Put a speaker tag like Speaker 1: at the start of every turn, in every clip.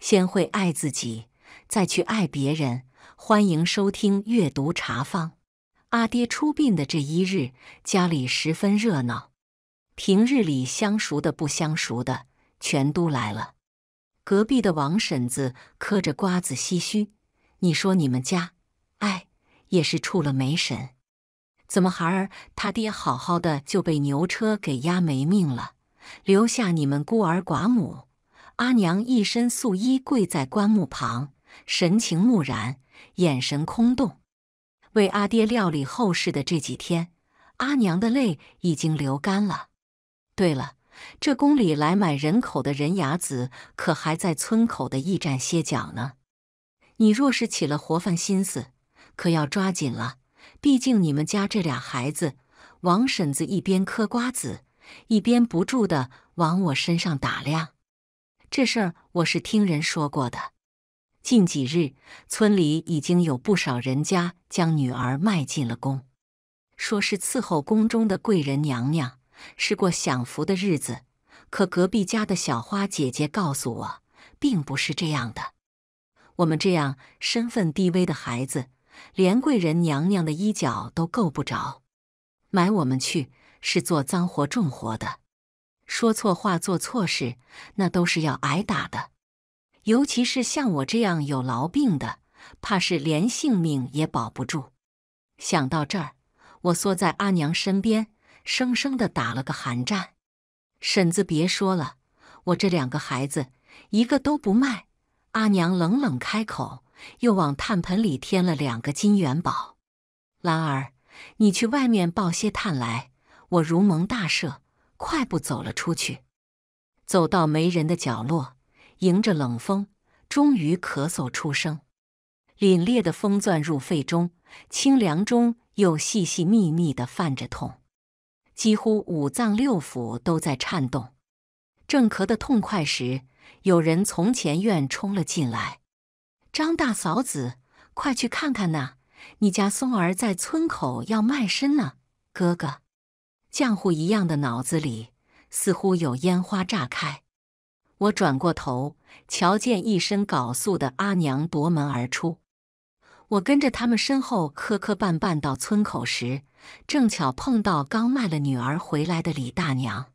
Speaker 1: 先会爱自己，再去爱别人。欢迎收听阅读茶坊。阿爹出殡的这一日，家里十分热闹。平日里相熟的不相熟的，全都来了。隔壁的王婶子嗑着瓜子唏嘘：“你说你们家，哎，也是出了霉神。怎么孩儿他爹好好的就被牛车给压没命了，留下你们孤儿寡母？”阿娘一身素衣，跪在棺木旁，神情木然，眼神空洞。为阿爹料理后事的这几天，阿娘的泪已经流干了。对了，这宫里来买人口的人牙子可还在村口的驿站歇脚呢？你若是起了活泛心思，可要抓紧了。毕竟你们家这俩孩子。王婶子一边嗑瓜子，一边不住的往我身上打量。这事儿我是听人说过的。近几日，村里已经有不少人家将女儿卖进了宫，说是伺候宫中的贵人娘娘，是过享福的日子。可隔壁家的小花姐姐告诉我，并不是这样的。我们这样身份低微的孩子，连贵人娘娘的衣角都够不着，买我们去是做脏活重活的。说错话做错事，那都是要挨打的。尤其是像我这样有痨病的，怕是连性命也保不住。想到这儿，我缩在阿娘身边，生生的打了个寒战。婶子别说了，我这两个孩子一个都不卖。阿娘冷冷开口，又往炭盆里添了两个金元宝。兰儿，你去外面抱些炭来。我如蒙大赦。快步走了出去，走到没人的角落，迎着冷风，终于咳嗽出声。凛冽的风钻入肺中，清凉中又细细密密的泛着痛，几乎五脏六腑都在颤动。正咳得痛快时，有人从前院冲了进来：“张大嫂子，快去看看呐！你家松儿在村口要卖身呢，哥哥。”浆糊一样的脑子里似乎有烟花炸开，我转过头瞧见一身缟素的阿娘夺门而出，我跟着他们身后磕磕绊绊到村口时，正巧碰到刚卖了女儿回来的李大娘，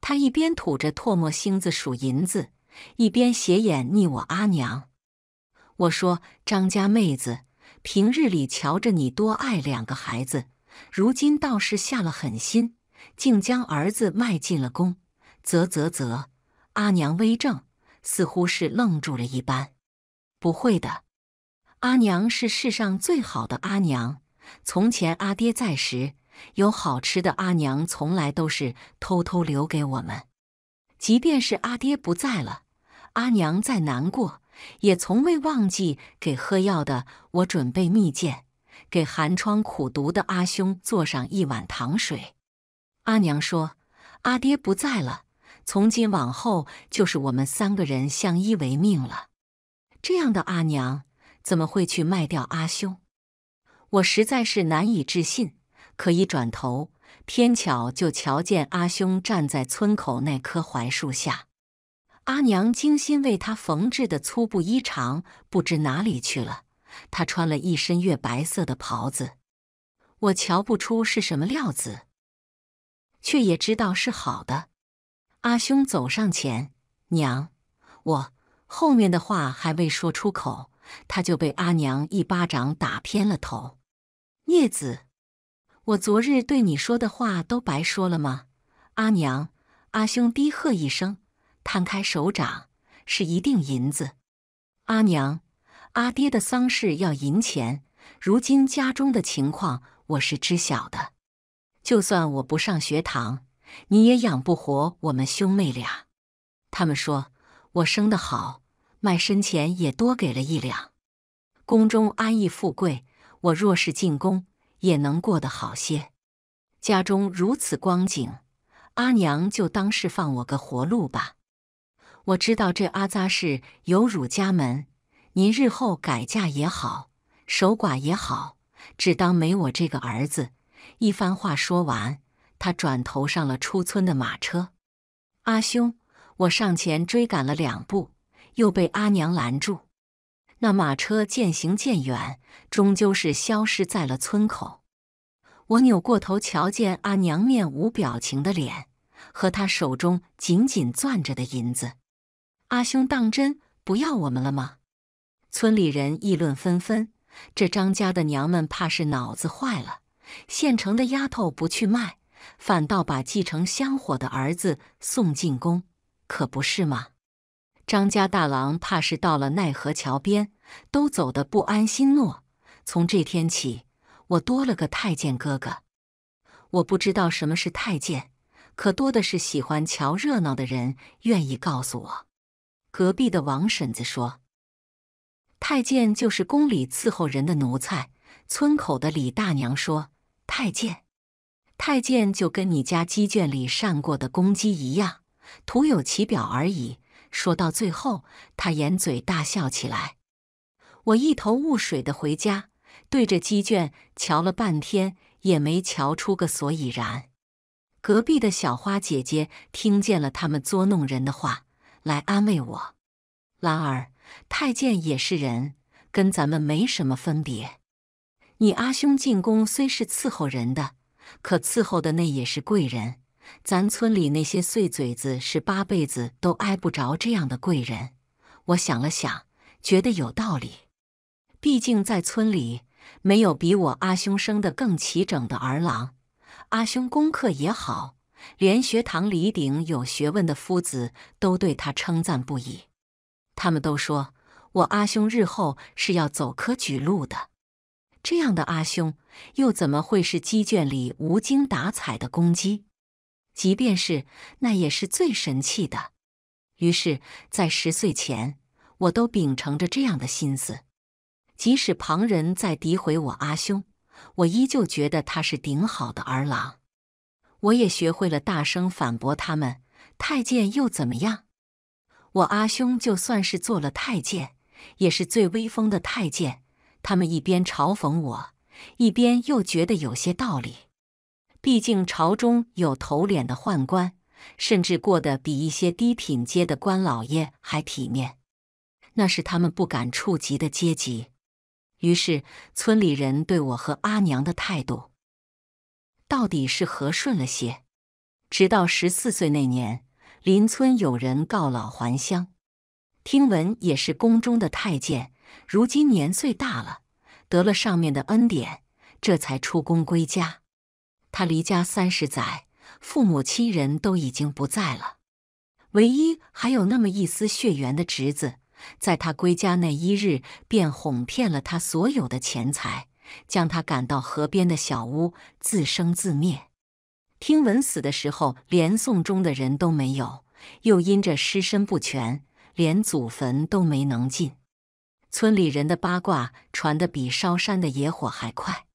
Speaker 1: 她一边吐着唾沫星子数银子，一边斜眼睨我阿娘。我说：“张家妹子，平日里瞧着你多爱两个孩子。”如今倒是下了狠心，竟将儿子卖进了宫。啧啧啧，阿娘微怔，似乎是愣住了一般。不会的，阿娘是世上最好的阿娘。从前阿爹在时，有好吃的，阿娘从来都是偷偷留给我们。即便是阿爹不在了，阿娘再难过，也从未忘记给喝药的我准备蜜饯。给寒窗苦读的阿兄做上一碗糖水，阿娘说：“阿爹不在了，从今往后就是我们三个人相依为命了。”这样的阿娘怎么会去卖掉阿兄？我实在是难以置信。可一转头，偏巧就瞧见阿兄站在村口那棵槐树下，阿娘精心为他缝制的粗布衣裳不知哪里去了。他穿了一身月白色的袍子，我瞧不出是什么料子，却也知道是好的。阿兄走上前，娘，我后面的话还未说出口，他就被阿娘一巴掌打偏了头。孽子，我昨日对你说的话都白说了吗？阿娘，阿兄低喝一声，摊开手掌，是一锭银子。阿娘。阿爹的丧事要银钱，如今家中的情况我是知晓的。就算我不上学堂，你也养不活我们兄妹俩。他们说我生得好，卖身钱也多给了一两。宫中安逸富贵，我若是进宫也能过得好些。家中如此光景，阿娘就当是放我个活路吧。我知道这阿扎氏有辱家门。您日后改嫁也好，守寡也好，只当没我这个儿子。一番话说完，他转头上了出村的马车。阿兄，我上前追赶了两步，又被阿娘拦住。那马车渐行渐远，终究是消失在了村口。我扭过头瞧见阿娘面无表情的脸和她手中紧紧攥着的银子。阿兄，当真不要我们了吗？村里人议论纷纷，这张家的娘们怕是脑子坏了，现成的丫头不去卖，反倒把继承香火的儿子送进宫，可不是吗？张家大郎怕是到了奈何桥边都走得不安心。诺，从这天起，我多了个太监哥哥。我不知道什么是太监，可多的是喜欢瞧热闹的人愿意告诉我。隔壁的王婶子说。太监就是宫里伺候人的奴才。村口的李大娘说：“太监，太监就跟你家鸡圈里上过的公鸡一样，徒有其表而已。”说到最后，他掩嘴大笑起来。我一头雾水的回家，对着鸡圈瞧了半天，也没瞧出个所以然。隔壁的小花姐姐听见了他们捉弄人的话，来安慰我：“兰儿，太监也是人，跟咱们没什么分别。你阿兄进宫虽是伺候人的，可伺候的那也是贵人。咱村里那些碎嘴子是八辈子都挨不着这样的贵人。我想了想，觉得有道理。毕竟在村里，没有比我阿兄生得更齐整的儿郎。阿兄功课也好，连学堂里顶有学问的夫子都对他称赞不已。他们都说我阿兄日后是要走科举路的，这样的阿兄又怎么会是鸡圈里无精打采的公鸡？即便是那，也是最神气的。于是，在十岁前，我都秉承着这样的心思，即使旁人在诋毁我阿兄，我依旧觉得他是顶好的儿郎。我也学会了大声反驳他们：太监又怎么样？我阿兄就算是做了太监，也是最威风的太监。他们一边嘲讽我，一边又觉得有些道理。毕竟朝中有头脸的宦官，甚至过得比一些低品阶的官老爷还体面，那是他们不敢触及的阶级。于是，村里人对我和阿娘的态度，到底是和顺了些。直到十四岁那年。邻村有人告老还乡，听闻也是宫中的太监，如今年岁大了，得了上面的恩典，这才出宫归家。他离家三十载，父母亲人都已经不在了，唯一还有那么一丝血缘的侄子，在他归家那一日，便哄骗了他所有的钱财，将他赶到河边的小屋，自生自灭。听闻死的时候连送终的人都没有，又因着尸身不全，连祖坟都没能进。村里人的八卦传得比烧山的野火还快。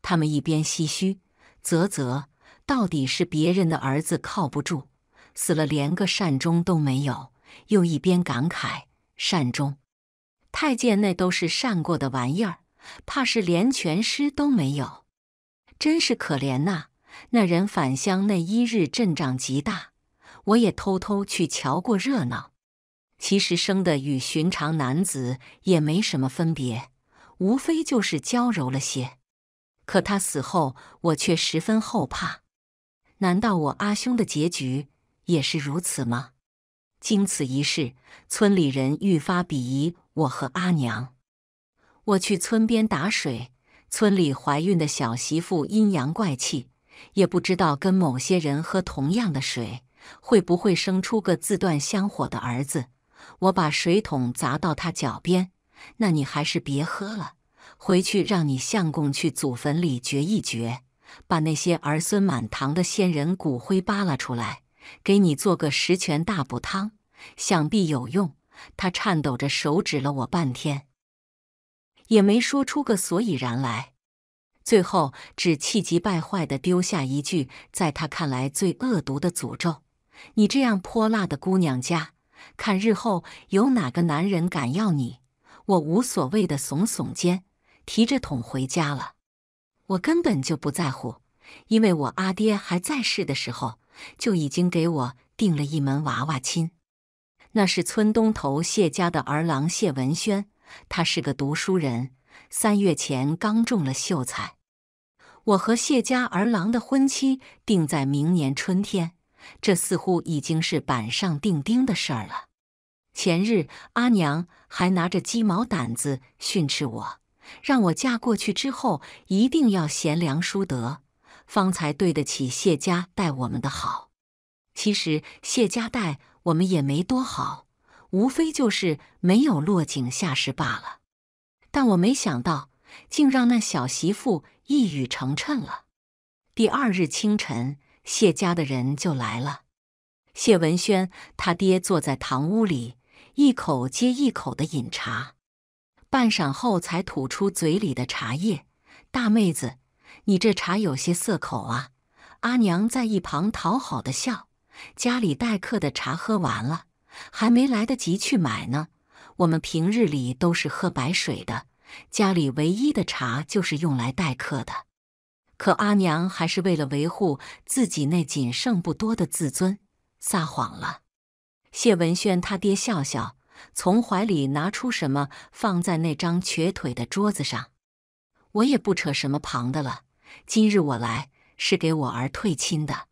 Speaker 1: 他们一边唏嘘：“啧啧，到底是别人的儿子靠不住，死了连个善终都没有。”又一边感慨：“善终，太监那都是善过的玩意儿，怕是连全尸都没有，真是可怜呐。”那人返乡那一日，阵仗极大，我也偷偷去瞧过热闹。其实生的与寻常男子也没什么分别，无非就是娇柔了些。可他死后，我却十分后怕。难道我阿兄的结局也是如此吗？经此一事，村里人愈发鄙夷我和阿娘。我去村边打水，村里怀孕的小媳妇阴阳怪气。也不知道跟某些人喝同样的水会不会生出个自断香火的儿子。我把水桶砸到他脚边，那你还是别喝了，回去让你相公去祖坟里掘一掘，把那些儿孙满堂的先人骨灰扒拉出来，给你做个十全大补汤，想必有用。他颤抖着手指了我半天，也没说出个所以然来。最后，只气急败坏地丢下一句，在他看来最恶毒的诅咒：“你这样泼辣的姑娘家，看日后有哪个男人敢要你？”我无所谓的耸耸肩，提着桶回家了。我根本就不在乎，因为我阿爹还在世的时候，就已经给我订了一门娃娃亲。那是村东头谢家的儿郎谢文轩，他是个读书人。三月前刚中了秀才，我和谢家儿郎的婚期定在明年春天，这似乎已经是板上钉钉的事儿了。前日阿娘还拿着鸡毛掸子训斥我，让我嫁过去之后一定要贤良淑德，方才对得起谢家待我们的好。其实谢家待我们也没多好，无非就是没有落井下石罢了。但我没想到，竟让那小媳妇一语成谶了。第二日清晨，谢家的人就来了。谢文轩他爹坐在堂屋里，一口接一口的饮茶，半晌后才吐出嘴里的茶叶。大妹子，你这茶有些涩口啊！阿娘在一旁讨好的笑。家里待客的茶喝完了，还没来得及去买呢。我们平日里都是喝白水的，家里唯一的茶就是用来待客的。可阿娘还是为了维护自己那仅剩不多的自尊，撒谎了。谢文轩他爹笑笑，从怀里拿出什么放在那张瘸腿的桌子上。我也不扯什么旁的了，今日我来是给我儿退亲的。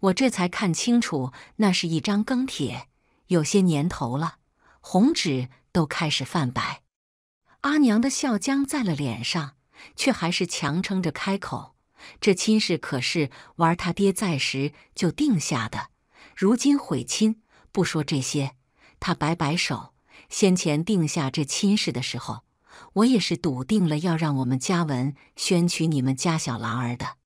Speaker 1: 我这才看清楚，那是一张庚帖，有些年头了。红纸都开始泛白，阿娘的笑僵在了脸上，却还是强撑着开口：“这亲事可是玩他爹在时就定下的，如今悔亲，不说这些。”他摆摆手：“先前定下这亲事的时候，我也是笃定了要让我们家文宣娶你们家小兰儿的。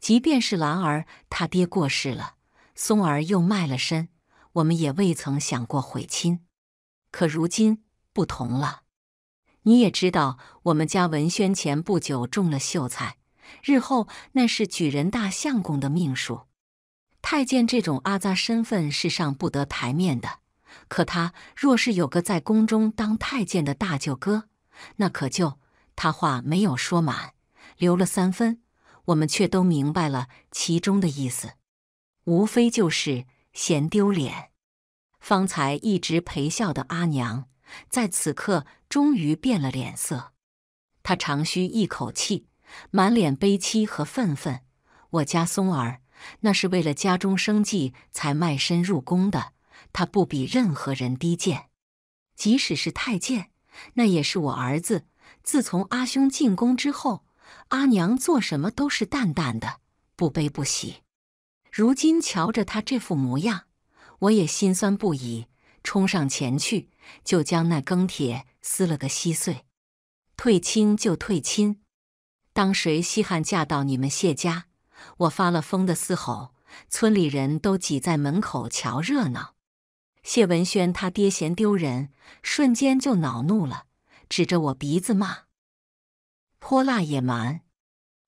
Speaker 1: 即便是兰儿他爹过世了，松儿又卖了身，我们也未曾想过悔亲。”可如今不同了，你也知道，我们家文轩前不久中了秀才，日后那是举人大相公的命数。太监这种阿扎身份是上不得台面的。可他若是有个在宫中当太监的大舅哥，那可就……他话没有说满，留了三分，我们却都明白了其中的意思，无非就是嫌丢脸。方才一直陪笑的阿娘，在此刻终于变了脸色。她长吁一口气，满脸悲戚和愤愤。我家松儿，那是为了家中生计才卖身入宫的。他不比任何人低贱，即使是太监，那也是我儿子。自从阿兄进宫之后，阿娘做什么都是淡淡的，不悲不喜。如今瞧着他这副模样。我也心酸不已，冲上前去就将那庚帖撕了个稀碎。退亲就退亲，当谁稀罕嫁到你们谢家？我发了疯的嘶吼，村里人都挤在门口瞧热闹。谢文轩他爹嫌丢人，瞬间就恼怒了，指着我鼻子骂：“泼辣野蛮，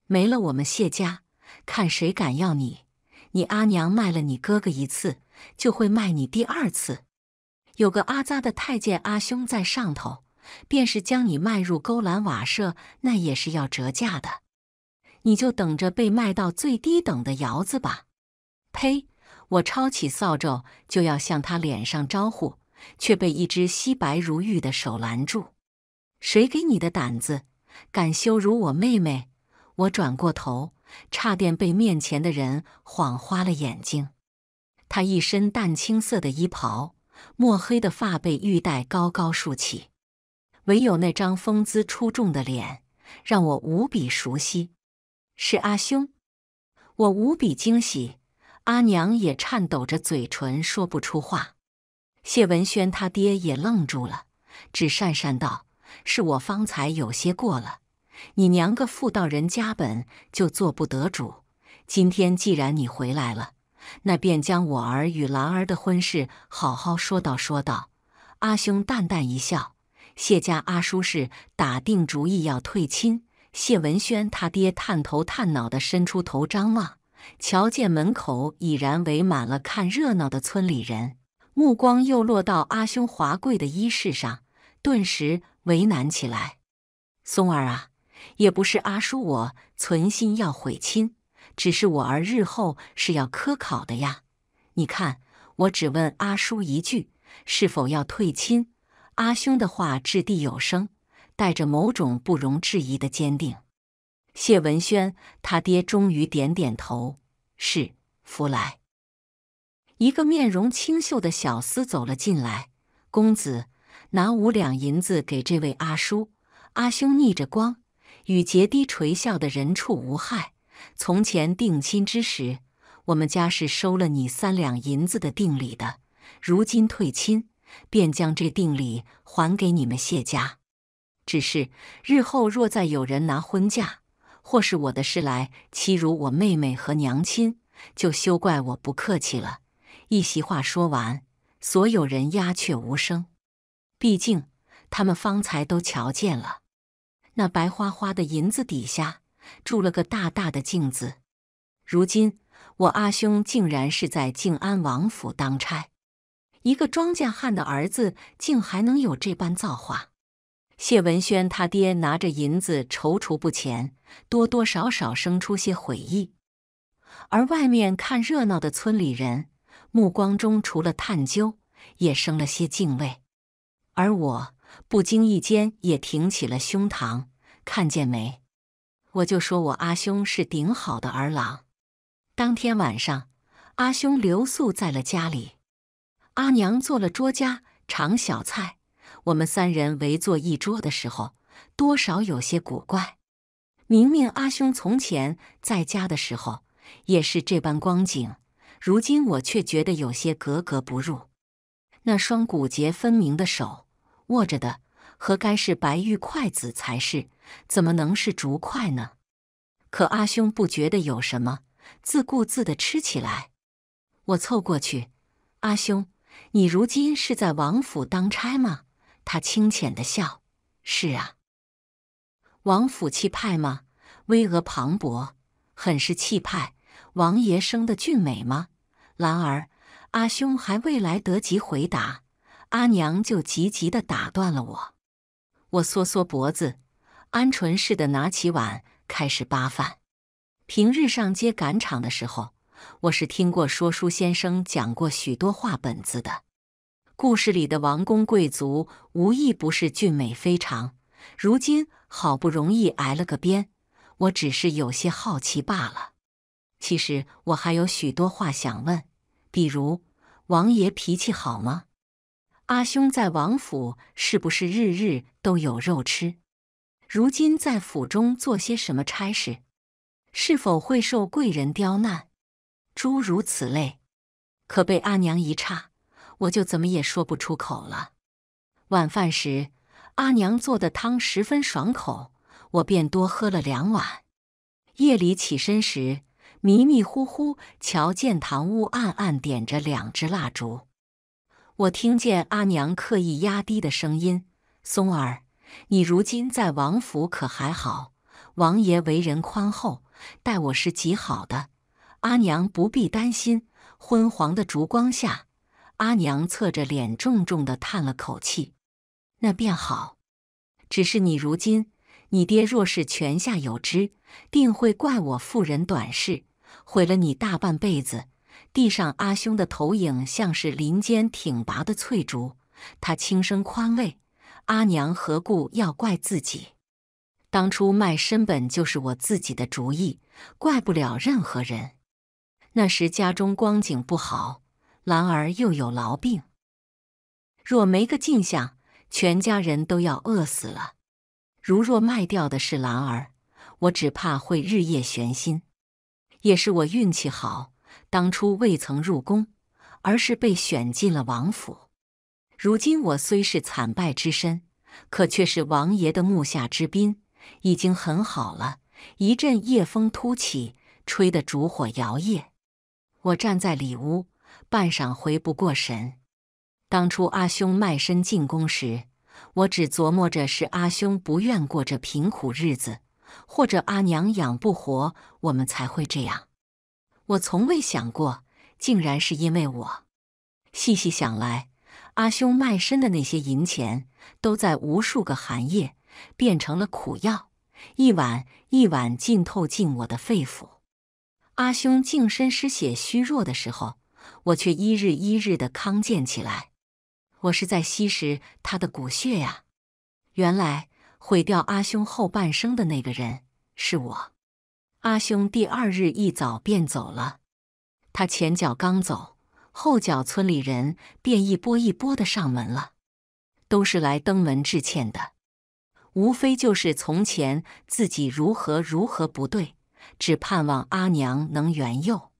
Speaker 1: 没了我们谢家，看谁敢要你！你阿娘卖了你哥哥一次。”就会卖你第二次。有个阿扎的太监阿兄在上头，便是将你卖入勾栏瓦舍，那也是要折价的。你就等着被卖到最低等的窑子吧！呸！我抄起扫帚就要向他脸上招呼，却被一只皙白如玉的手拦住。谁给你的胆子，敢羞辱我妹妹？我转过头，差点被面前的人晃花了眼睛。他一身淡青色的衣袍，墨黑的发被玉带高高竖起，唯有那张风姿出众的脸让我无比熟悉。是阿兄，我无比惊喜。阿娘也颤抖着嘴唇说不出话。谢文轩他爹也愣住了，只讪讪道：“是我方才有些过了。你娘个妇道人家本就做不得主，今天既然你回来了。”那便将我儿与兰儿的婚事好好说道说道。阿兄淡淡一笑。谢家阿叔是打定主意要退亲。谢文轩他爹探头探脑的伸出头张望，瞧见门口已然围满了看热闹的村里人，目光又落到阿兄华贵的衣饰上，顿时为难起来。松儿啊，也不是阿叔我存心要悔亲。只是我儿日后是要科考的呀，你看，我只问阿叔一句，是否要退亲？阿兄的话掷地有声，带着某种不容置疑的坚定。谢文轩他爹终于点点头：“是。”福来，一个面容清秀的小厮走了进来。公子，拿五两银子给这位阿叔。阿兄逆着光，与结低垂笑的人畜无害。从前定亲之时，我们家是收了你三两银子的定礼的。如今退亲，便将这定礼还给你们谢家。只是日后若再有人拿婚嫁或是我的事来欺辱我妹妹和娘亲，就休怪我不客气了。一席话说完，所有人鸦雀无声。毕竟他们方才都瞧见了那白花花的银子底下。住了个大大的镜子，如今我阿兄竟然是在靖安王府当差，一个庄稼汉的儿子竟还能有这般造化。谢文轩他爹拿着银子踌躇不前，多多少少生出些悔意。而外面看热闹的村里人，目光中除了探究，也生了些敬畏。而我不经意间也挺起了胸膛，看见没？我就说，我阿兄是顶好的儿郎。当天晚上，阿兄留宿在了家里，阿娘做了桌家常小菜。我们三人围坐一桌的时候，多少有些古怪。明明阿兄从前在家的时候也是这般光景，如今我却觉得有些格格不入。那双骨节分明的手握着的。何该是白玉筷子才是，怎么能是竹筷呢？可阿兄不觉得有什么，自顾自地吃起来。我凑过去：“阿兄，你如今是在王府当差吗？”他清浅的笑：“是啊。”王府气派吗？巍峨磅礴，很是气派。王爷生的俊美吗？然而，阿兄还未来得及回答，阿娘就急急地打断了我。我缩缩脖子，鹌鹑似的拿起碗开始扒饭。平日上街赶场的时候，我是听过说书先生讲过许多话本子的。故事里的王公贵族无一不是俊美非常。如今好不容易挨了个鞭，我只是有些好奇罢了。其实我还有许多话想问，比如王爷脾气好吗？阿兄在王府是不是日日？都有肉吃，如今在府中做些什么差事，是否会受贵人刁难，诸如此类，可被阿娘一差，我就怎么也说不出口了。晚饭时，阿娘做的汤十分爽口，我便多喝了两碗。夜里起身时，迷迷糊糊瞧见堂屋暗暗点着两支蜡烛，我听见阿娘刻意压低的声音。松儿，你如今在王府可还好？王爷为人宽厚，待我是极好的。阿娘不必担心。昏黄的烛光下，阿娘侧着脸，重重的叹了口气。那便好。只是你如今，你爹若是泉下有知，定会怪我妇人短视，毁了你大半辈子。地上阿兄的投影像是林间挺拔的翠竹，他轻声宽慰。阿娘何故要怪自己？当初卖身本就是我自己的主意，怪不了任何人。那时家中光景不好，兰儿又有痨病，若没个进项，全家人都要饿死了。如若卖掉的是兰儿，我只怕会日夜悬心。也是我运气好，当初未曾入宫，而是被选进了王府。如今我虽是惨败之身，可却是王爷的幕下之宾，已经很好了。一阵夜风突起，吹得烛火摇曳。我站在里屋，半晌回不过神。当初阿兄卖身进宫时，我只琢磨着是阿兄不愿过这贫苦日子，或者阿娘养不活我们才会这样。我从未想过，竟然是因为我。细细想来。阿兄卖身的那些银钱，都在无数个寒夜变成了苦药，一碗一碗浸透进我的肺腑。阿兄净身失血虚弱的时候，我却一日一日的康健起来。我是在吸食他的骨血呀！原来毁掉阿兄后半生的那个人是我。阿兄第二日一早便走了，他前脚刚走。后脚村里人便一波一波的上门了，都是来登门致歉的，无非就是从前自己如何如何不对，只盼望阿娘能原宥，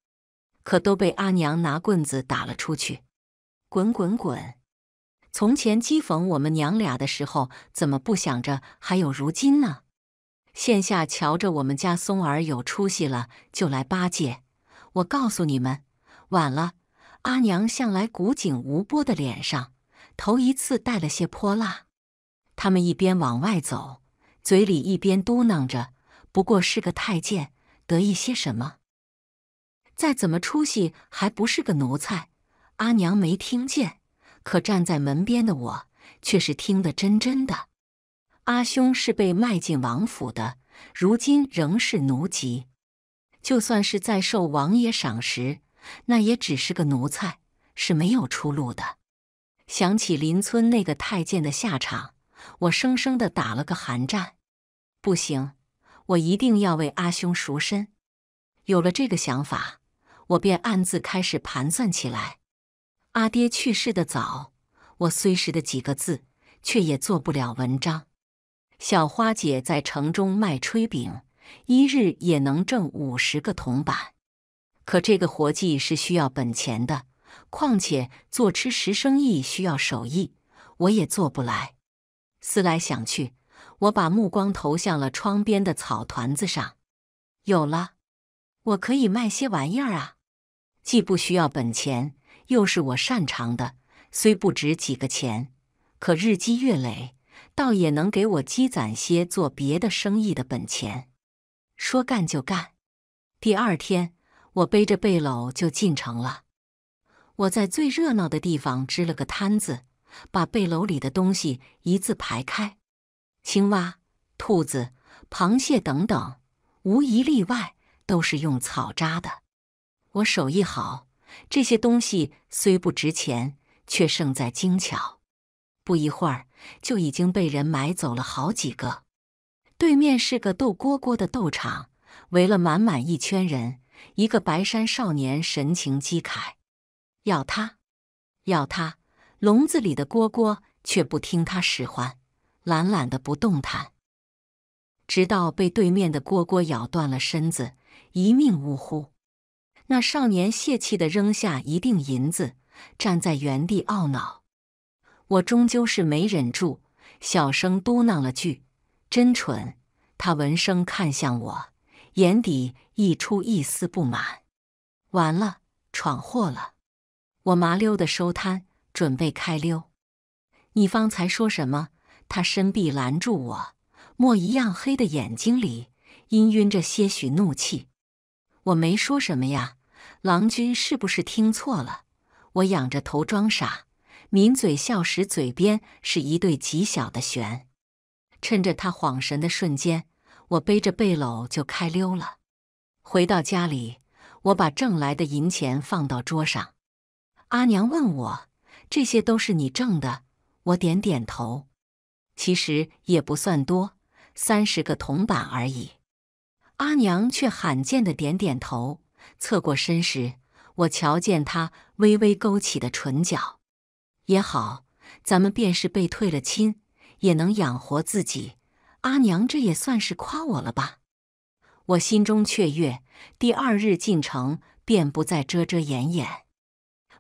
Speaker 1: 可都被阿娘拿棍子打了出去，滚滚滚！从前讥讽我们娘俩的时候，怎么不想着还有如今呢？现下瞧着我们家松儿有出息了，就来巴结。我告诉你们，晚了。阿娘向来古井无波的脸上，头一次带了些泼辣。他们一边往外走，嘴里一边嘟囔着：“不过是个太监，得意些什么？再怎么出息，还不是个奴才。”阿娘没听见，可站在门边的我却是听得真真的。阿兄是被卖进王府的，如今仍是奴籍，就算是在受王爷赏识。那也只是个奴才，是没有出路的。想起邻村那个太监的下场，我生生的打了个寒战。不行，我一定要为阿兄赎身。有了这个想法，我便暗自开始盘算起来。阿爹去世的早，我虽识得几个字，却也做不了文章。小花姐在城中卖炊饼，一日也能挣五十个铜板。可这个活计是需要本钱的，况且做吃食生意需要手艺，我也做不来。思来想去，我把目光投向了窗边的草团子上。有了，我可以卖些玩意儿啊！既不需要本钱，又是我擅长的。虽不值几个钱，可日积月累，倒也能给我积攒些做别的生意的本钱。说干就干，第二天。我背着背篓就进城了。我在最热闹的地方支了个摊子，把背篓里的东西一字排开：青蛙、兔子、螃蟹等等，无一例外都是用草扎的。我手艺好，这些东西虽不值钱，却胜在精巧。不一会儿，就已经被人买走了好几个。对面是个斗蝈蝈的斗场，围了满满一圈人。一个白衫少年神情激慨：“要他，要他，笼子里的蝈蝈却不听他使唤，懒懒的不动弹，直到被对面的蝈蝈咬断了身子，一命呜呼。那少年泄气的扔下一锭银子，站在原地懊恼：“我终究是没忍住。”小声嘟囔了句：“真蠢。”他闻声看向我。眼底溢出一丝不满，完了，闯祸了！我麻溜的收摊，准备开溜。你方才说什么？他伸臂拦住我，墨一样黑的眼睛里氤氲着些许怒气。我没说什么呀，郎君是不是听错了？我仰着头装傻，抿嘴笑时，嘴边是一对极小的弦。趁着他恍神的瞬间。我背着背篓就开溜了。回到家里，我把挣来的银钱放到桌上。阿娘问我：“这些都是你挣的？”我点点头。其实也不算多，三十个铜板而已。阿娘却罕见的点点头，侧过身时，我瞧见她微微勾起的唇角。也好，咱们便是被退了亲，也能养活自己。阿娘，这也算是夸我了吧？我心中雀跃。第二日进城，便不再遮遮掩掩。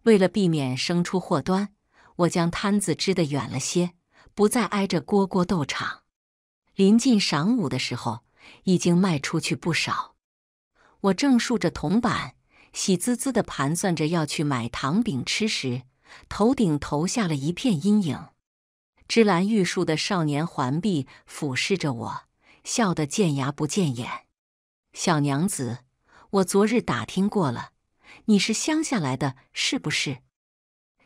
Speaker 1: 为了避免生出祸端，我将摊子支得远了些，不再挨着蝈蝈斗场。临近晌午的时候，已经卖出去不少。我正竖着铜板，喜滋滋的盘算着要去买糖饼吃时，头顶投下了一片阴影。芝兰玉树的少年环臂俯视着我，笑得见牙不见眼。小娘子，我昨日打听过了，你是乡下来的，是不是？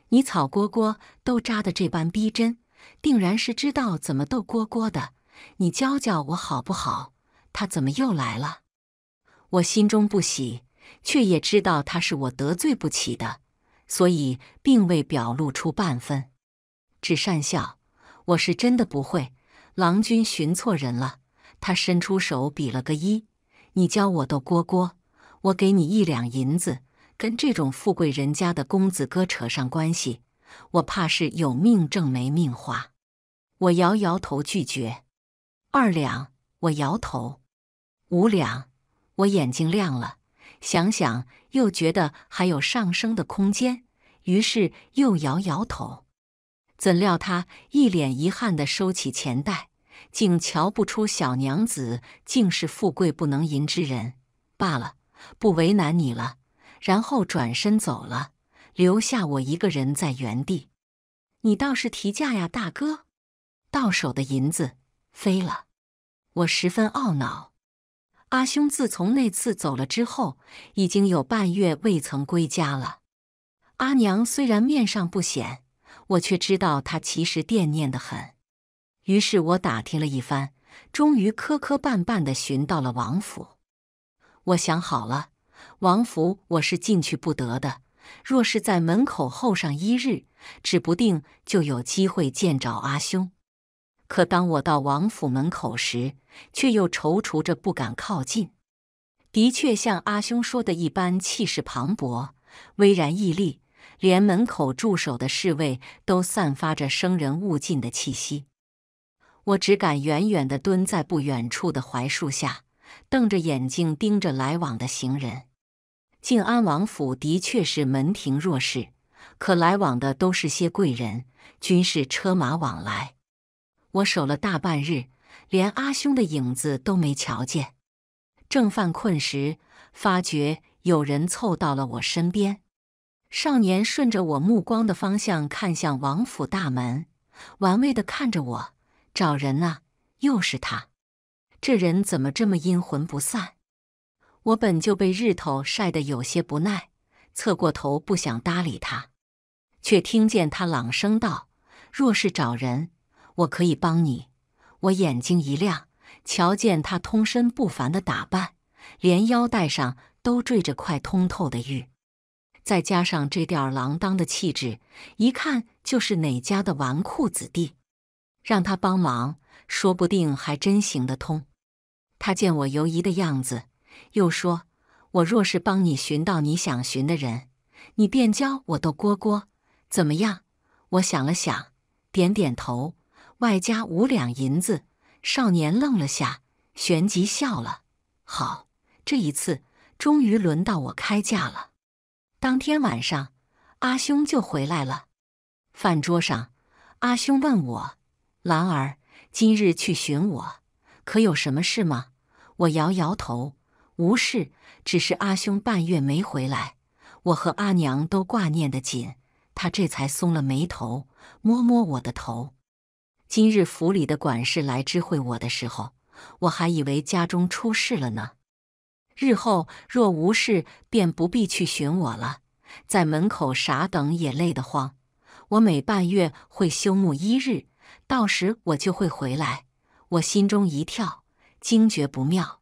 Speaker 1: 你草蝈蝈都扎得这般逼真，定然是知道怎么逗蝈蝈的。你教教我好不好？他怎么又来了？我心中不喜，却也知道他是我得罪不起的，所以并未表露出半分，只善笑。我是真的不会，郎君寻错人了。他伸出手比了个一，你教我斗蝈蝈，我给你一两银子。跟这种富贵人家的公子哥扯上关系，我怕是有命挣没命花。我摇摇头拒绝。二两，我摇头。五两，我眼睛亮了，想想又觉得还有上升的空间，于是又摇摇头。怎料他一脸遗憾的收起钱袋，竟瞧不出小娘子竟是富贵不能淫之人罢了，不为难你了。然后转身走了，留下我一个人在原地。你倒是提价呀，大哥！到手的银子飞了，我十分懊恼。阿兄自从那次走了之后，已经有半月未曾归家了。阿娘虽然面上不显。我却知道他其实惦念的很，于是我打听了一番，终于磕磕绊绊的寻到了王府。我想好了，王府我是进去不得的，若是在门口候上一日，指不定就有机会见着阿兄。可当我到王府门口时，却又踌躇着不敢靠近。的确像阿兄说的一般，气势磅礴，巍然屹立。连门口驻守的侍卫都散发着生人勿近的气息，我只敢远远地蹲在不远处的槐树下，瞪着眼睛盯着来往的行人。靖安王府的确是门庭若市，可来往的都是些贵人，均是车马往来。我守了大半日，连阿兄的影子都没瞧见。正犯困时，发觉有人凑到了我身边。少年顺着我目光的方向看向王府大门，玩味的看着我：“找人啊，又是他？这人怎么这么阴魂不散？”我本就被日头晒得有些不耐，侧过头不想搭理他，却听见他朗声道：“若是找人，我可以帮你。”我眼睛一亮，瞧见他通身不凡的打扮，连腰带上都缀着块通透的玉。再加上这吊儿郎当的气质，一看就是哪家的纨绔子弟。让他帮忙，说不定还真行得通。他见我犹疑的样子，又说：“我若是帮你寻到你想寻的人，你便教我斗蝈蝈，怎么样？”我想了想，点点头，外加五两银子。少年愣了下，旋即笑了：“好，这一次终于轮到我开价了。”当天晚上，阿兄就回来了。饭桌上，阿兄问我：“兰儿，今日去寻我，可有什么事吗？”我摇摇头：“无事，只是阿兄半月没回来，我和阿娘都挂念的紧。”他这才松了眉头，摸摸我的头。今日府里的管事来知会我的时候，我还以为家中出事了呢。日后若无事，便不必去寻我了。在门口傻等也累得慌。我每半月会休沐一日，到时我就会回来。我心中一跳，惊觉不妙，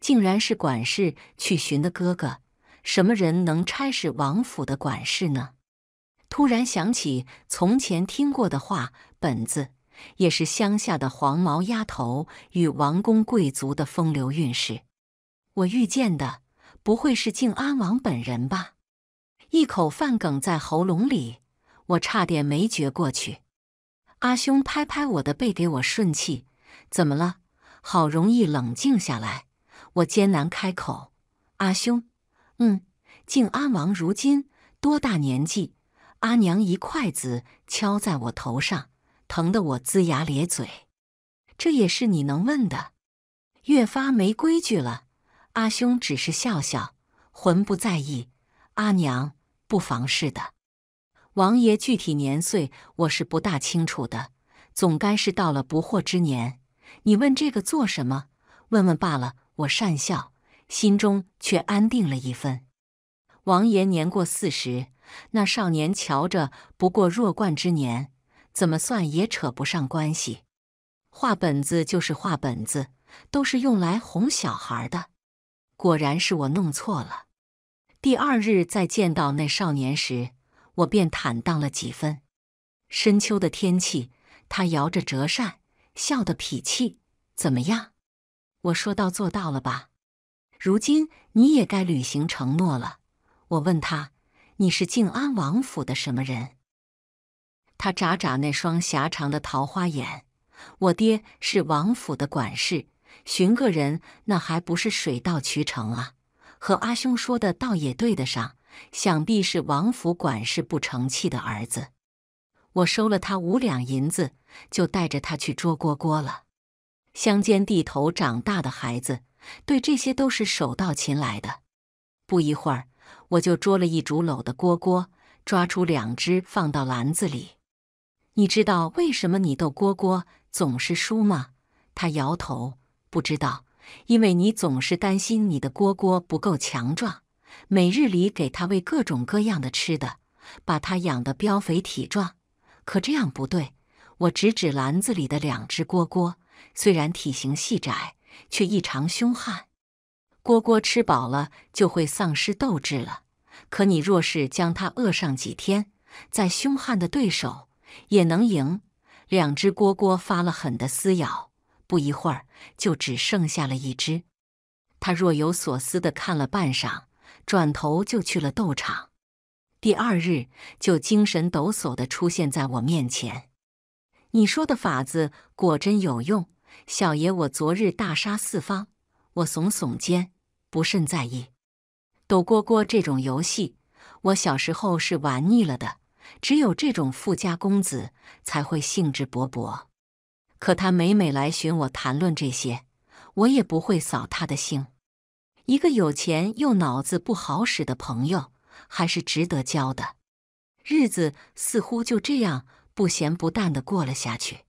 Speaker 1: 竟然是管事去寻的哥哥。什么人能差使王府的管事呢？突然想起从前听过的话本子，也是乡下的黄毛丫头与王公贵族的风流韵事。我遇见的不会是靖安王本人吧？一口饭梗在喉咙里，我差点没觉过去。阿兄拍拍我的背，给我顺气。怎么了？好容易冷静下来，我艰难开口。阿兄，嗯，靖安王如今多大年纪？阿娘一筷子敲在我头上，疼得我龇牙咧嘴。这也是你能问的？越发没规矩了。阿兄只是笑笑，浑不在意。阿娘不妨事的。王爷具体年岁，我是不大清楚的，总该是到了不惑之年。你问这个做什么？问问罢了。我善笑，心中却安定了一分。王爷年过四十，那少年瞧着不过弱冠之年，怎么算也扯不上关系。画本子就是画本子，都是用来哄小孩的。果然是我弄错了。第二日再见到那少年时，我便坦荡了几分。深秋的天气，他摇着折扇，笑得痞气。怎么样？我说到做到了吧？如今你也该履行承诺了。我问他：“你是静安王府的什么人？”他眨眨那双狭长的桃花眼：“我爹是王府的管事。”寻个人，那还不是水到渠成啊？和阿兄说的倒也对得上，想必是王府管事不成器的儿子。我收了他五两银子，就带着他去捉蝈蝈了。乡间地头长大的孩子，对这些都是手到擒来的。不一会儿，我就捉了一竹篓的蝈蝈，抓出两只放到篮子里。你知道为什么你斗蝈蝈总是输吗？他摇头。不知道，因为你总是担心你的蝈蝈不够强壮，每日里给它喂各种各样的吃的，把它养的膘肥体壮。可这样不对。我指指篮子里的两只蝈蝈，虽然体型细窄，却异常凶悍。蝈蝈吃饱了就会丧失斗志了，可你若是将它饿上几天，再凶悍的对手也能赢。两只蝈蝈发了狠的撕咬。不一会儿，就只剩下了一只。他若有所思地看了半晌，转头就去了斗场。第二日，就精神抖擞地出现在我面前。你说的法子果真有用，小爷我昨日大杀四方。我耸耸肩，不甚在意。斗蝈蝈这种游戏，我小时候是玩腻了的。只有这种富家公子才会兴致勃勃。可他每每来寻我谈论这些，我也不会扫他的兴。一个有钱又脑子不好使的朋友，还是值得交的。日子似乎就这样不咸不淡的过了下去。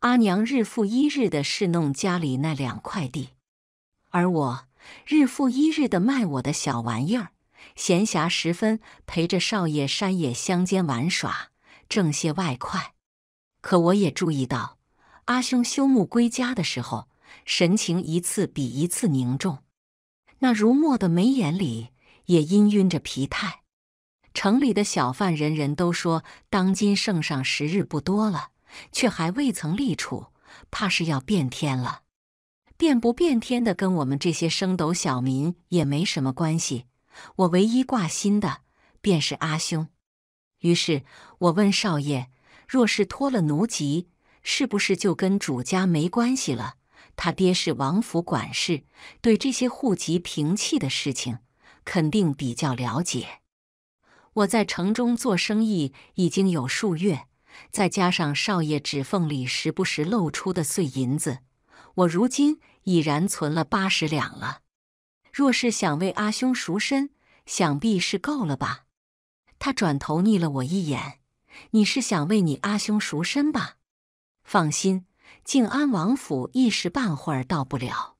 Speaker 1: 阿娘日复一日的侍弄家里那两块地，而我日复一日的卖我的小玩意儿，闲暇时分陪着少爷山野乡间玩耍，挣些外快。可我也注意到，阿兄休沐归家的时候，神情一次比一次凝重，那如墨的眉眼里也氤氲着疲态。城里的小贩人人都说，当今圣上时日不多了，却还未曾立储，怕是要变天了。变不变天的，跟我们这些升斗小民也没什么关系。我唯一挂心的，便是阿兄。于是我问少爷。若是脱了奴籍，是不是就跟主家没关系了？他爹是王府管事，对这些户籍、平气的事情肯定比较了解。我在城中做生意已经有数月，再加上少爷指缝里时不时露出的碎银子，我如今已然存了八十两了。若是想为阿兄赎身，想必是够了吧？他转头睨了我一眼。你是想为你阿兄赎身吧？放心，靖安王府一时半会儿到不了。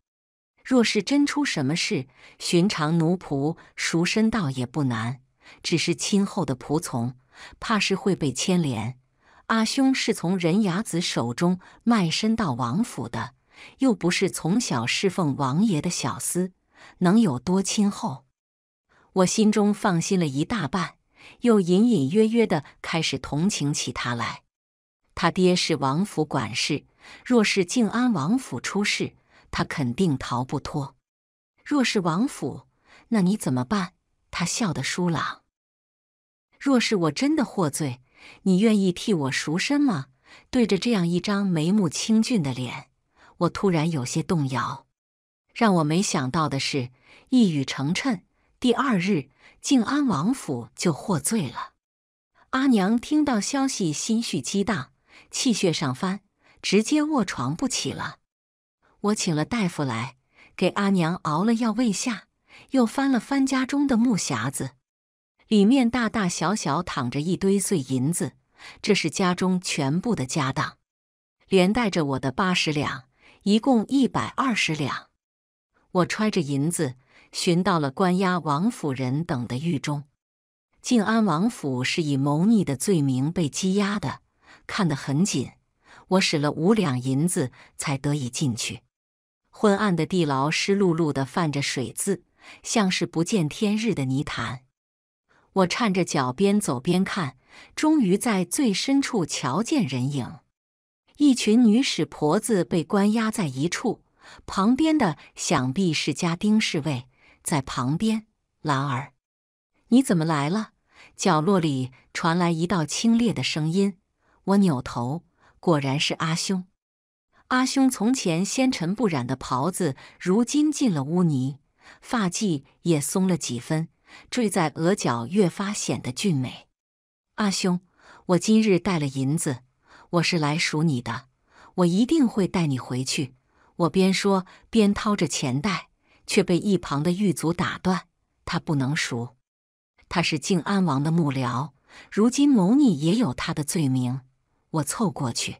Speaker 1: 若是真出什么事，寻常奴仆赎身倒也不难，只是亲厚的仆从，怕是会被牵连。阿兄是从人牙子手中卖身到王府的，又不是从小侍奉王爷的小厮，能有多亲厚？我心中放心了一大半。又隐隐约约的开始同情起他来。他爹是王府管事，若是靖安王府出事，他肯定逃不脱。若是王府，那你怎么办？他笑得疏朗。若是我真的获罪，你愿意替我赎身吗？对着这样一张眉目清俊的脸，我突然有些动摇。让我没想到的是，一语成谶。第二日。靖安王府就获罪了。阿娘听到消息，心绪激荡，气血上翻，直接卧床不起了。我请了大夫来，给阿娘熬了药喂下，又翻了翻家中的木匣子，里面大大小小躺着一堆碎银子，这是家中全部的家当，连带着我的八十两，一共一百二十两。我揣着银子。寻到了关押王府人等的狱中，静安王府是以谋逆的罪名被羁押的，看得很紧。我使了五两银子才得以进去。昏暗的地牢湿漉漉的，泛着水渍，像是不见天日的泥潭。我颤着脚边走边看，终于在最深处瞧见人影。一群女使婆子被关押在一处，旁边的想必是家丁侍卫。在旁边，兰儿，你怎么来了？角落里传来一道清冽的声音。我扭头，果然是阿兄。阿兄从前纤尘不染的袍子，如今进了污泥，发髻也松了几分，坠在额角，越发显得俊美。阿兄，我今日带了银子，我是来赎你的。我一定会带你回去。我边说边掏着钱袋。却被一旁的狱卒打断。他不能赎，他是靖安王的幕僚，如今谋逆也有他的罪名。我凑过去，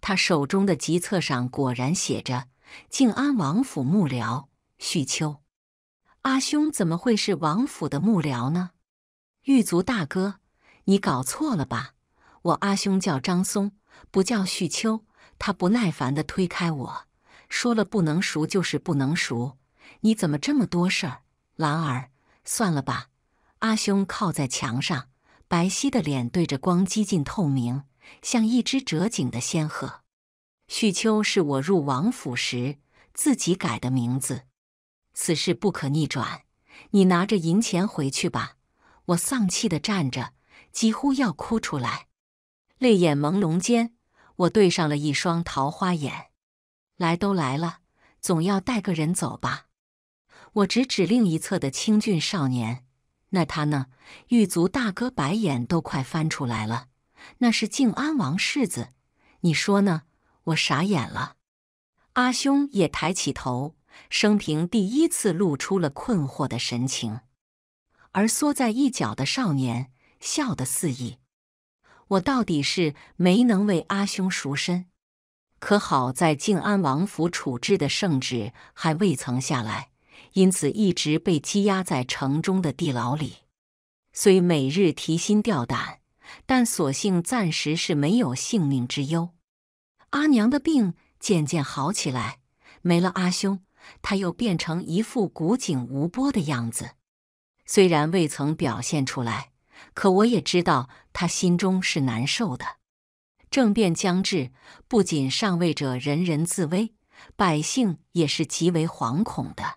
Speaker 1: 他手中的籍册上果然写着“靖安王府幕僚许秋”。阿兄怎么会是王府的幕僚呢？狱卒大哥，你搞错了吧？我阿兄叫张松，不叫许秋。他不耐烦地推开我。说了不能赎，就是不能赎。你怎么这么多事儿？兰儿，算了吧。阿兄靠在墙上，白皙的脸对着光，几近透明，像一只折颈的仙鹤。旭秋是我入王府时自己改的名字。此事不可逆转。你拿着银钱回去吧。我丧气地站着，几乎要哭出来。泪眼朦胧间，我对上了一双桃花眼。来都来了，总要带个人走吧。我指指另一侧的清俊少年，那他呢？狱卒大哥白眼都快翻出来了。那是靖安王世子，你说呢？我傻眼了。阿兄也抬起头，生平第一次露出了困惑的神情。而缩在一角的少年笑得肆意。我到底是没能为阿兄赎身。可好在靖安王府处置的圣旨还未曾下来，因此一直被羁押在城中的地牢里。虽每日提心吊胆，但所幸暂时是没有性命之忧。阿娘的病渐渐好起来，没了阿兄，她又变成一副古井无波的样子。虽然未曾表现出来，可我也知道她心中是难受的。政变将至，不仅上位者人人自危，百姓也是极为惶恐的。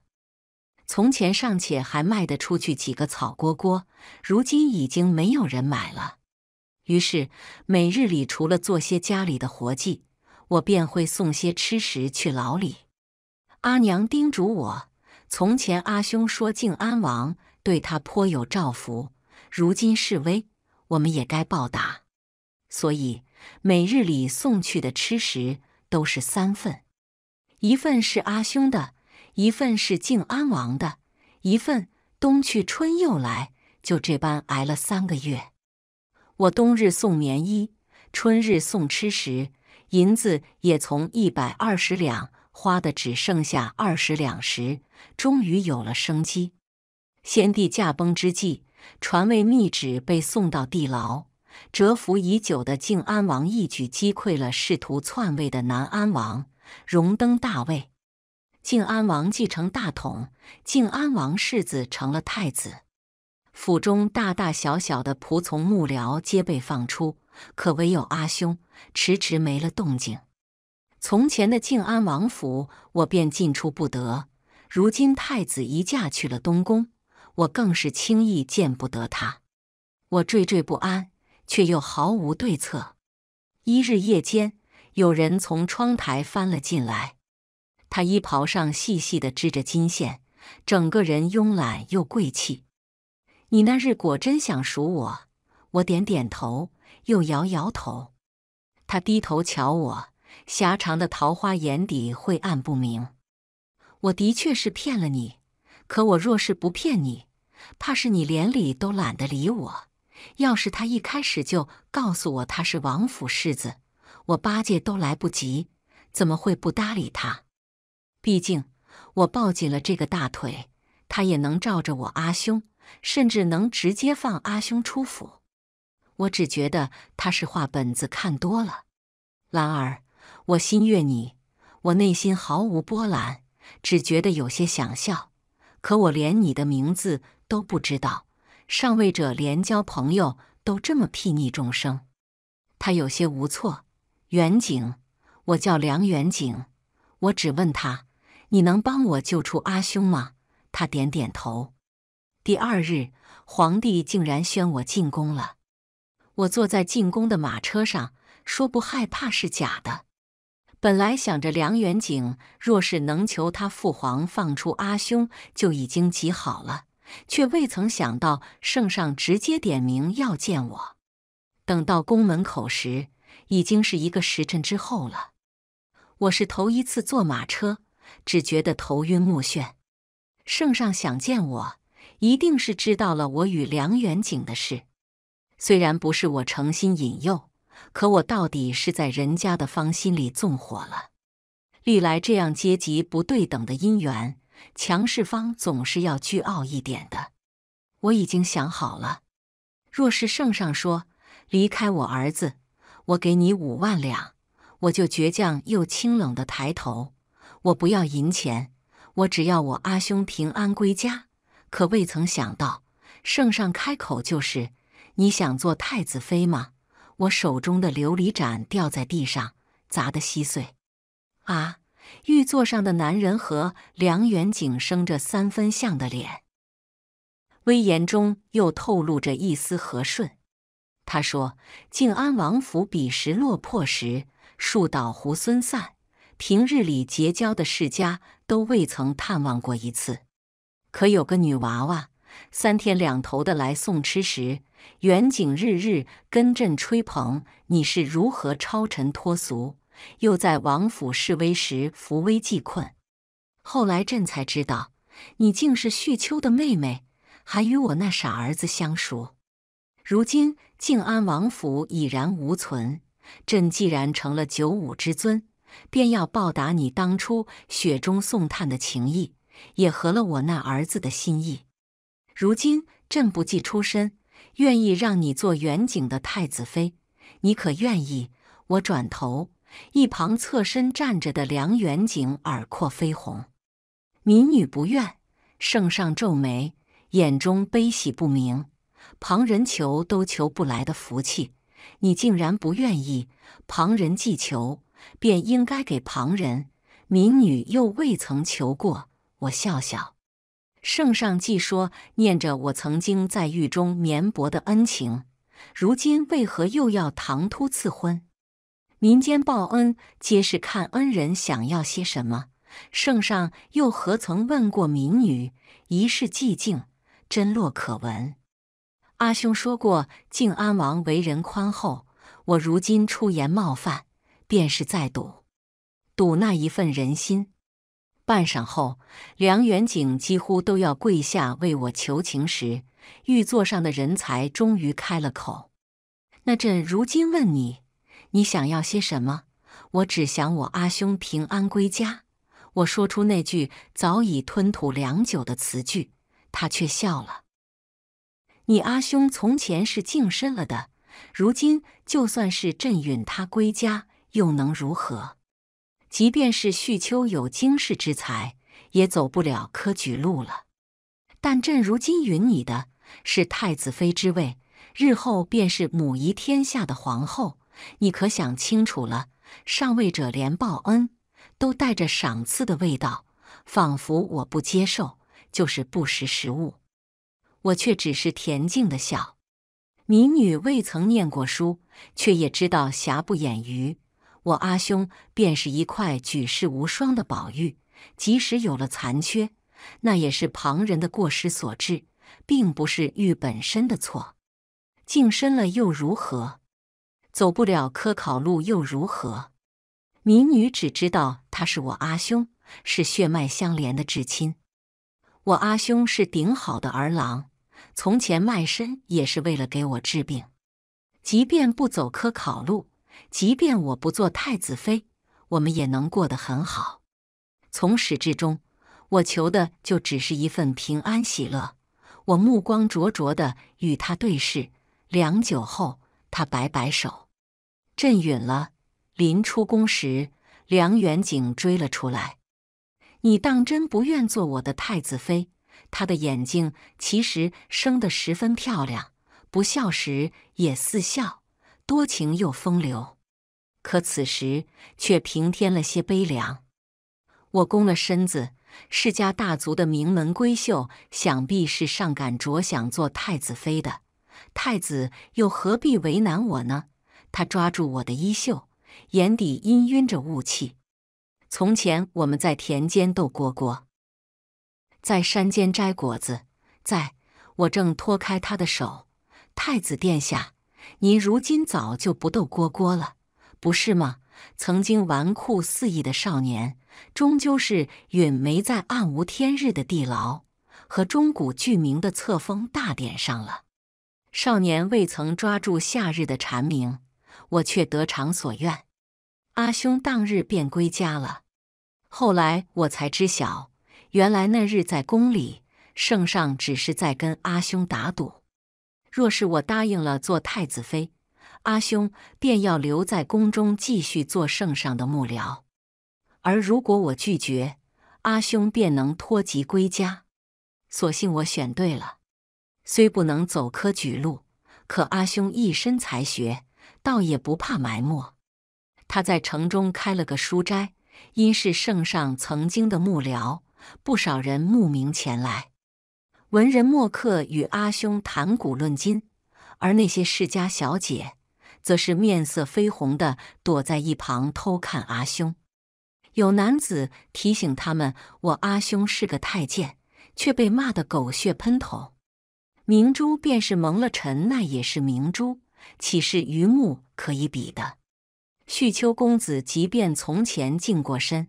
Speaker 1: 从前尚且还卖得出去几个草锅锅，如今已经没有人买了。于是每日里除了做些家里的活计，我便会送些吃食去牢里。阿娘叮嘱我，从前阿兄说敬安王对他颇有照拂，如今示威，我们也该报答，所以。每日里送去的吃食都是三份，一份是阿兄的，一份是敬安王的，一份冬去春又来，就这般挨了三个月。我冬日送棉衣，春日送吃食，银子也从一百二十两花的只剩下二十两时，终于有了生机。先帝驾崩之际，传位密旨被送到地牢。蛰伏已久的靖安王一举击溃了试图篡位的南安王，荣登大位。靖安王继承大统，靖安王世子成了太子。府中大大小小的仆从幕僚皆被放出，可唯有阿兄迟迟没了动静。从前的靖安王府我便进出不得，如今太子一嫁去了东宫，我更是轻易见不得他。我惴惴不安。却又毫无对策。一日夜间，有人从窗台翻了进来。他衣袍上细细的织着金线，整个人慵懒又贵气。你那日果真想赎我？我点点头，又摇摇头。他低头瞧我，狭长的桃花眼底晦暗不明。我的确是骗了你，可我若是不骗你，怕是你连理都懒得理我。要是他一开始就告诉我他是王府世子，我八戒都来不及，怎么会不搭理他？毕竟我抱紧了这个大腿，他也能罩着我阿兄，甚至能直接放阿兄出府。我只觉得他是画本子看多了。兰儿，我心悦你，我内心毫无波澜，只觉得有些想笑，可我连你的名字都不知道。上位者连交朋友都这么睥睨众生，他有些无措。远景，我叫梁远景，我只问他：你能帮我救出阿兄吗？他点点头。第二日，皇帝竟然宣我进宫了。我坐在进宫的马车上，说不害怕是假的。本来想着梁远景若是能求他父皇放出阿兄，就已经极好了。却未曾想到，圣上直接点名要见我。等到宫门口时，已经是一个时辰之后了。我是头一次坐马车，只觉得头晕目眩。圣上想见我，一定是知道了我与梁远景的事。虽然不是我诚心引诱，可我到底是在人家的芳心里纵火了。历来这样阶级不对等的姻缘。强势方总是要倨傲一点的。我已经想好了，若是圣上说离开我儿子，我给你五万两，我就倔强又清冷的抬头。我不要银钱，我只要我阿兄平安归家。可未曾想到，圣上开口就是你想做太子妃吗？我手中的琉璃盏掉在地上，砸得稀碎。啊！玉座上的男人和梁远景生着三分像的脸，威严中又透露着一丝和顺。他说：“靖安王府彼时落魄时，树倒猢狲散，平日里结交的世家都未曾探望过一次。可有个女娃娃，三天两头的来送吃食。远景日日跟朕吹捧你是如何超尘脱俗。”又在王府示威时扶危济困，后来朕才知道你竟是旭秋的妹妹，还与我那傻儿子相熟。如今静安王府已然无存，朕既然成了九五之尊，便要报答你当初雪中送炭的情谊，也合了我那儿子的心意。如今朕不计出身，愿意让你做远景的太子妃，你可愿意？我转头。一旁侧身站着的梁元景耳廓绯红，民女不愿。圣上皱眉，眼中悲喜不明。旁人求都求不来的福气，你竟然不愿意。旁人既求，便应该给旁人。民女又未曾求过。我笑笑。圣上既说念着我曾经在狱中绵薄的恩情，如今为何又要唐突赐婚？民间报恩，皆是看恩人想要些什么。圣上又何曾问过民女？一世寂静，真落可闻。阿兄说过，靖安王为人宽厚。我如今出言冒犯，便是在赌，赌那一份人心。半晌后，梁元景几乎都要跪下为我求情时，玉座上的人才终于开了口：“那朕如今问你。”你想要些什么？我只想我阿兄平安归家。我说出那句早已吞吐良久的词句，他却笑了。你阿兄从前是净身了的，如今就算是朕允他归家，又能如何？即便是旭秋有经世之才，也走不了科举路了。但朕如今允你的是太子妃之位，日后便是母仪天下的皇后。你可想清楚了？上位者连报恩都带着赏赐的味道，仿佛我不接受就是不识时务。我却只是恬静的笑。民女未曾念过书，却也知道瑕不掩瑜。我阿兄便是一块举世无双的宝玉，即使有了残缺，那也是旁人的过失所致，并不是玉本身的错。净身了又如何？走不了科考路又如何？民女只知道他是我阿兄，是血脉相连的至亲。我阿兄是顶好的儿郎，从前卖身也是为了给我治病。即便不走科考路，即便我不做太子妃，我们也能过得很好。从始至终，我求的就只是一份平安喜乐。我目光灼灼地与他对视，良久后，他摆摆手。朕允了。临出宫时，梁元景追了出来。你当真不愿做我的太子妃？她的眼睛其实生得十分漂亮，不笑时也似笑，多情又风流。可此时却平添了些悲凉。我躬了身子。世家大族的名门闺秀，想必是上赶着想做太子妃的。太子又何必为难我呢？他抓住我的衣袖，眼底氤氲着雾气。从前我们在田间斗蝈蝈，在山间摘果子，在我正脱开他的手。太子殿下，您如今早就不斗蝈蝈了，不是吗？曾经纨绔肆意的少年，终究是陨没在暗无天日的地牢和钟鼓俱鸣的册封大典上了。少年未曾抓住夏日的蝉鸣。我却得偿所愿，阿兄当日便归家了。后来我才知晓，原来那日在宫里，圣上只是在跟阿兄打赌：若是我答应了做太子妃，阿兄便要留在宫中继续做圣上的幕僚；而如果我拒绝，阿兄便能脱籍归家。所幸我选对了，虽不能走科举路，可阿兄一身才学。倒也不怕埋没，他在城中开了个书斋，因是圣上曾经的幕僚，不少人慕名前来。文人墨客与阿兄谈古论今，而那些世家小姐则是面色绯红的躲在一旁偷看阿兄。有男子提醒他们：“我阿兄是个太监”，却被骂得狗血喷头。明珠便是蒙了尘，那也是明珠。岂是榆木可以比的？旭秋公子即便从前净过身，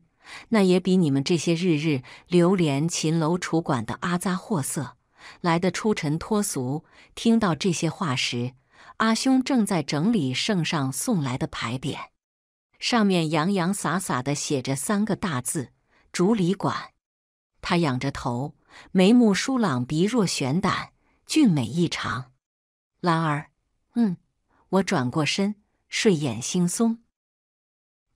Speaker 1: 那也比你们这些日日流连秦楼楚馆的阿杂货色来的出尘脱俗。听到这些话时，阿兄正在整理圣上送来的牌匾，上面洋洋洒洒地写着三个大字“竹里馆”。他仰着头，眉目疏朗，鼻若悬胆，俊美异常。兰儿，嗯。我转过身，睡眼惺忪。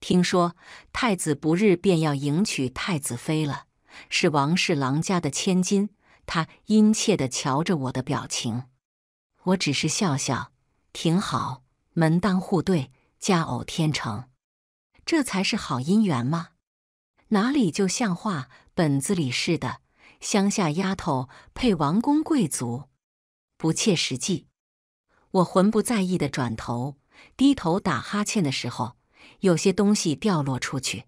Speaker 1: 听说太子不日便要迎娶太子妃了，是王侍郎家的千金。他殷切的瞧着我的表情，我只是笑笑，挺好，门当户对，佳偶天成，这才是好姻缘吗？哪里就像话本子里似的，乡下丫头配王公贵族，不切实际。我浑不在意的转头，低头打哈欠的时候，有些东西掉落出去，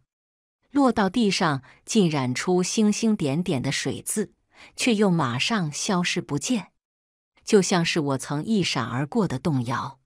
Speaker 1: 落到地上，浸染出星星点点的水渍，却又马上消失不见，就像是我曾一闪而过的动摇。